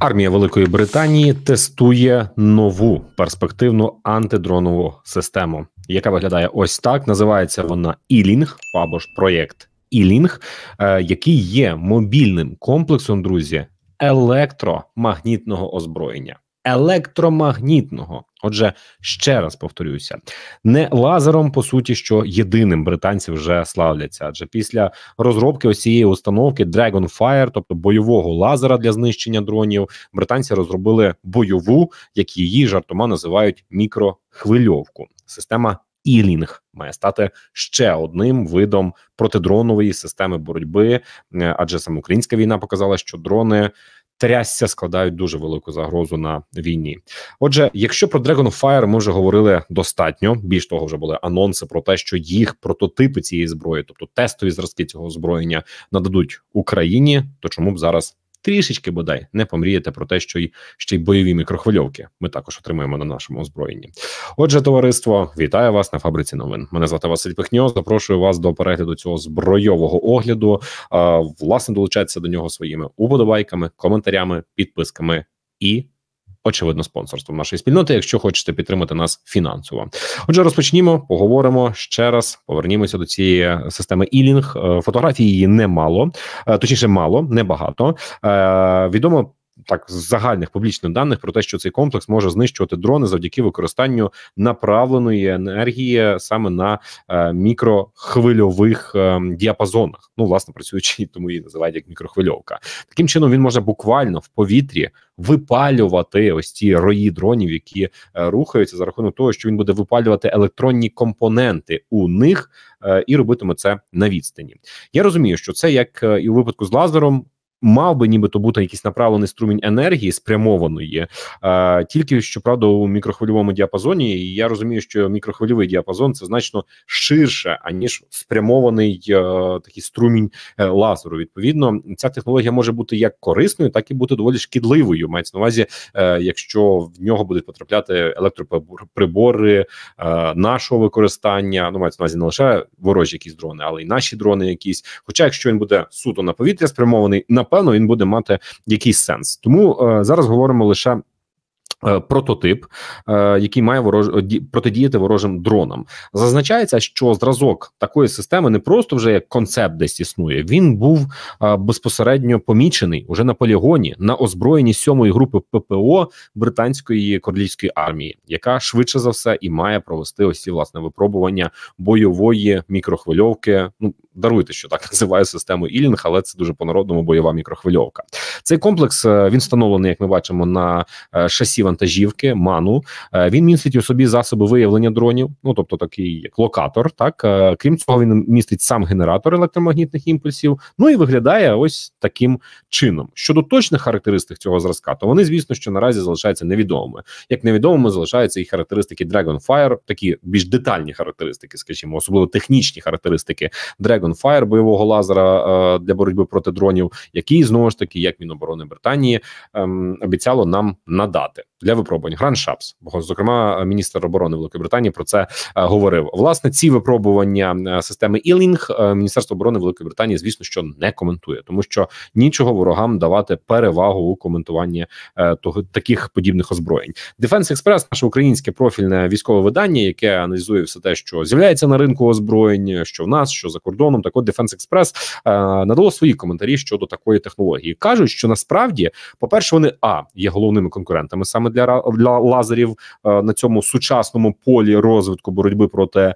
Армія Великої Британії тестує нову перспективну антидронову систему, яка виглядає ось так. Називається вона Ілінг або ж проєкт Ілінг, е, який є мобільним комплексом, друзі, електромагнітного озброєння електромагнітного. Отже, ще раз повторюся, не лазером по суті, що єдиним британці вже славляться, адже після розробки ось цієї установки Dragonfire, тобто бойового лазера для знищення дронів, британці розробили бойову, як її жартома називають мікрохвильовку. Система Ілінг має стати ще одним видом протидронової системи боротьби, е, адже саме українська війна показала, що дрони трясся складають дуже велику загрозу на війні. Отже, якщо про Dragon Fire ми вже говорили достатньо, більш того, вже були анонси про те, що їх прототипи цієї зброї, тобто тестові зразки цього озброєння, нададуть Україні, то чому б зараз трішечки бодай не помрієте про те, що й ще й бойові мікрохвильовки. Ми також отримаємо на нашому озброєнні. Отже, товариство, вітаю вас на фабриці. Новин мене звати Василь Пихньо. Запрошую вас до перегляду цього збройового огляду. власне, долучайтеся до нього своїми уподобайками, коментарями, підписками і очевидно, спонсорством нашої спільноти, якщо хочете підтримати нас фінансово. Отже, розпочнімо, поговоримо ще раз. Повернімося до цієї системи Ілінг. Е, Фотографії її немало, е, точніше, мало, небагато. Е, відомо так з загальних публічних даних про те, що цей комплекс може знищувати дрони завдяки використанню направленої енергії саме на е, мікрохвильових е, діапазонах. Ну, власне працюючи, тому її називають як мікрохвильовка. Таким чином він може буквально в повітрі випалювати ось ці рої дронів, які е, рухаються за рахунок того, що він буде випалювати електронні компоненти у них е, і робитиме це на відстані. Я розумію, що це як е, і у випадку з лазером мав би нібито бути якийсь направлений струмінь енергії спрямованої, е, тільки щоправда у мікрохвильовому діапазоні. І я розумію, що мікрохвильовий діапазон це значно ширше аніж спрямований е, такий струмінь е, лазеру. Відповідно, ця технологія може бути як корисною, так і бути доволі шкідливою. Мається на увазі, е, якщо в нього будуть потрапляти електроприбори е, нашого використання. Ну мається на увазі не лише ворожі якісь дрони, але й наші дрони, якісь. Хоча, якщо він буде суто на повітря спрямований на напевно він буде мати якийсь сенс. Тому е, зараз говоримо лише Е, прототип, е, який має ворож е, протидіяти ворожим дронам, зазначається, що зразок такої системи не просто вже як концепт десь існує. Він був безпосередньо помічений уже на полігоні на озброєнні сьомої групи ППО британської королівської армії, яка швидше за все і має провести ось ці власне випробування бойової мікрохвильовки. Ну даруйте, що так називає систему Ілінг, але це дуже по народному бойова мікрохвильовка. Цей комплекс він встановлений, як ми бачимо, на шасі вантажівки, ману. Е, він містить у собі засоби виявлення дронів, ну тобто такий як локатор. Так е, крім цього, він містить сам генератор електромагнітних імпульсів. Ну і виглядає ось таким чином. Щодо точних характеристик цього зразка, то вони, звісно, що наразі залишаються невідомими. Як невідомими залишаються і характеристики Dragonfire, такі більш детальні характеристики, скажімо, особливо технічні характеристики Dragonfire бойового лазера е, для боротьби проти дронів, які знову ж таки, як Міноборони Британії, ем, обіцяло нам надати для випробувань. Гранд Шапс, зокрема, міністр оборони Великобританії про це е, говорив. Власне, ці випробування е, системи Ілінг е, міністерство оборони Великобританії, звісно, що не коментує, тому що нічого ворогам давати перевагу у коментуванні того таких подібних озброєнь. Дефенс Експрес, наше українське профільне військове видання, яке аналізує все те, що з'являється на ринку озброєнь, що в нас, що за кордоном, так от Defense Express надало свої коментарі щодо такої технології. кажуть, що насправді, по перше, вони а є головними конкурентами саме для для лазерів е, на цьому сучасному полі розвитку боротьби проти е,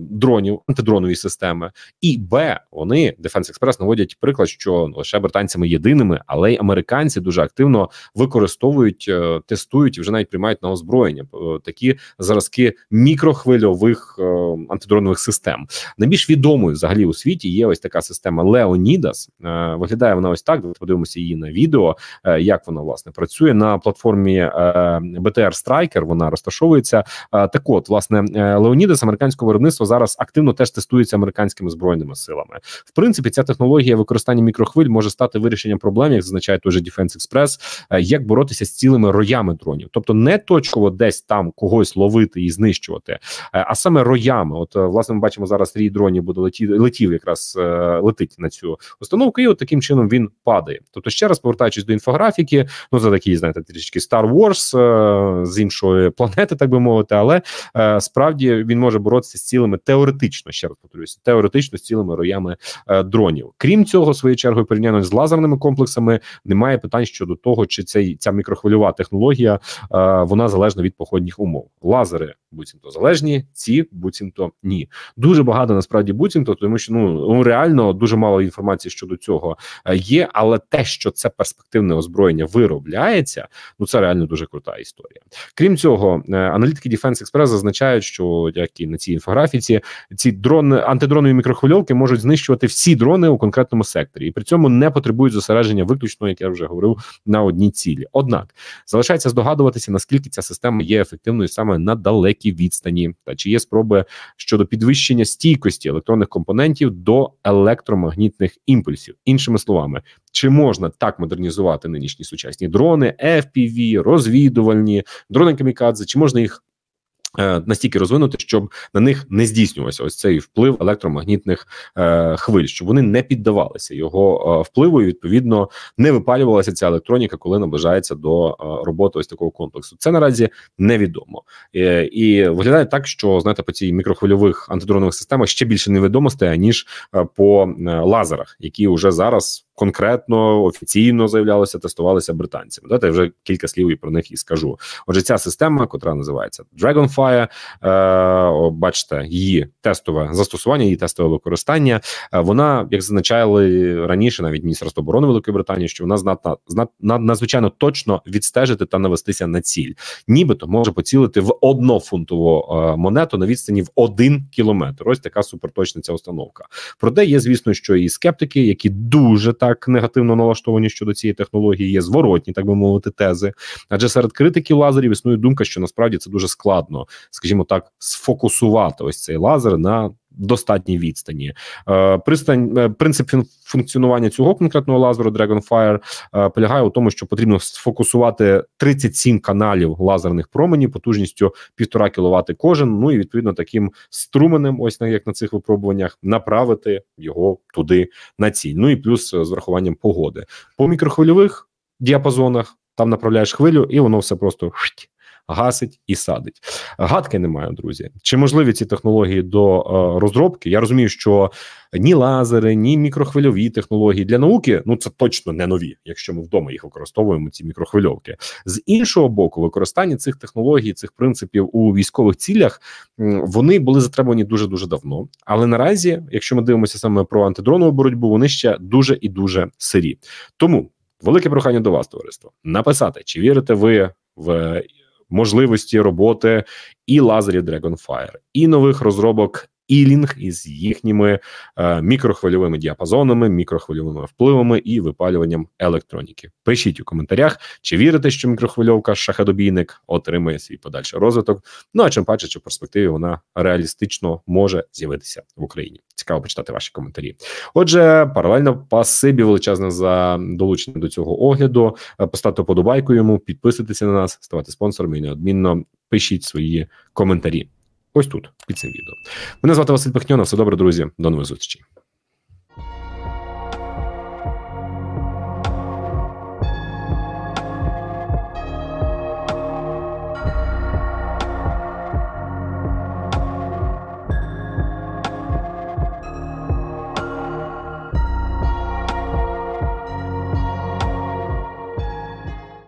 дронів антидронової системи. І Б вони Defense Express наводять приклад, що ну, лише британцями єдиними, але й американці дуже активно використовують, е, тестують і вже навіть приймають на озброєння такі зразки мікрохвильових антидронових систем. Найбільш відомою взагалі у світі є ось така система Леонідас. Виглядає вона ось так. Подивимося її на відео, як вона власне працює на платформі платформі е, BTR Striker, вона розташовується. Е, так, от власне Леонідес американського виробництва зараз активно теж тестується американськими збройними силами. В принципі, ця технологія використання мікрохвиль може стати вирішенням проблем, як зазначає той же Defense Express, е, як боротися з цілими роями дронів, тобто не точково десь там когось ловити і знищувати, а саме роями. От власне ми бачимо зараз рій дронів буде летіти, летів, якраз летить на цю установку, і от таким чином він падає. Тобто, ще раз повертаючись до інфографіки, ну за такі знаєте трішечки Star Wars е, з іншої планети, так би мовити, але е, справді він може боротися з цілими теоретично, ще раз повторюся, теоретично з цілими роями е, дронів. Крім цього, своєю чергою порівняно з лазерними комплексами немає питань щодо того, чи цей ця мікрохвильова технологія вона залежна від походних умов. Лазери буцімто залежні, ці буцімто ні. Дуже багато насправді буцімто, тому що ну, ну реально дуже мало інформації щодо цього є, але те, що це перспективне озброєння виробляється, ну це це реально дуже крута історія. Крім цього, е, аналітики Defense Express зазначають, що як і на цій інфографіці, ці дрони антидронові мікрохвильовки можуть знищувати всі дрони у конкретному секторі, і при цьому не потребують зосередження виключно, як я вже говорив, на одній цілі. Однак залишається здогадуватися, наскільки ця система є ефективною саме на далекій відстані, та чи є спроби щодо підвищення стійкості електронних компонентів до електромагнітних імпульсів, іншими словами, чи можна так модернізувати нинішні сучасні дрони, FPV, розвідувальні дрони камікадзе, чи можна їх? Е, настільки розвинути, щоб на них не здійснювався ось цей вплив електромагнітних е, хвиль, щоб вони не піддавалися його е, впливу, і відповідно не випалювалася ця електроніка, коли наближається до е, роботи ось такого комплексу. Це наразі невідомо е, і виглядає так, що знаєте, по цій мікрохвильових антидронових системах ще більше невідомостей аніж е, по е, лазерах, які вже зараз конкретно офіційно заявлялося, тестувалися британцями. Дайте вже кілька слів і про них і скажу. Отже, ця система, котра називається Dragonfire, е, бачите, її тестове застосування, її тестове використання. Е, вона як зазначали раніше, навіть міністерство оборони Великої Британії, що вона знатна знат, надзвичайно точно відстежити та навестися на ціль, нібито може поцілити в однофунтову е, монету на відстані в один кілометр. Ось така суперточна ця установка. Проте є, звісно, що і скептики, які дуже так негативно налаштовані щодо цієї технології, є зворотні, так би мовити, тези. Адже серед критиків лазерів існує думка, що насправді це дуже складно, скажімо так, сфокусувати ось цей лазер на достатній відстані. Е, пристань е, принцип функціонування цього конкретного лазеру Dragonfire е, полягає у тому, що потрібно сфокусувати 37 каналів лазерних променів потужністю півтора кВт кожен. Ну і відповідно таким струменем, ось як на цих випробуваннях, направити його туди на ціль. Ну і плюс з врахуванням погоди по мікрохвильових діапазонах. Там направляєш хвилю, і воно все просто гасить і садить. Гадки немає, друзі. Чи можливі ці технології до е, розробки? Я розумію, що ні лазери, ні мікрохвильові технології для науки ну це точно не нові, якщо ми вдома їх використовуємо. Ці мікрохвильовки з іншого боку, використання цих технологій, цих принципів у військових цілях вони були затребувані дуже дуже давно. Але наразі, якщо ми дивимося саме про антидронову боротьбу, вони ще дуже і дуже сирі. Тому велике прохання до вас, товариство, написати, чи вірите ви в можливості роботи і Laser Dragonfire, і нових розробок ілінг із їхніми е, мікрохвильовими діапазонами, мікрохвильовими впливами і випалюванням електроніки. Пишіть у коментарях, чи вірите, що мікрохвильовка шахадобійник отримає свій подальший розвиток. Ну а чим паче, чи в перспективі вона реалістично може з'явитися в Україні. Цікаво почитати ваші коментарі. Отже, паралельно пасибі величезне за долучення до цього огляду. Е, поставте подобайку йому, підписуйтеся на нас, ставати спонсорами і неодмінно пишіть свої коментарі ось тут під цим відео. Мене звати Василь Пихньонов. Все добре, друзі. До нових зустрічей.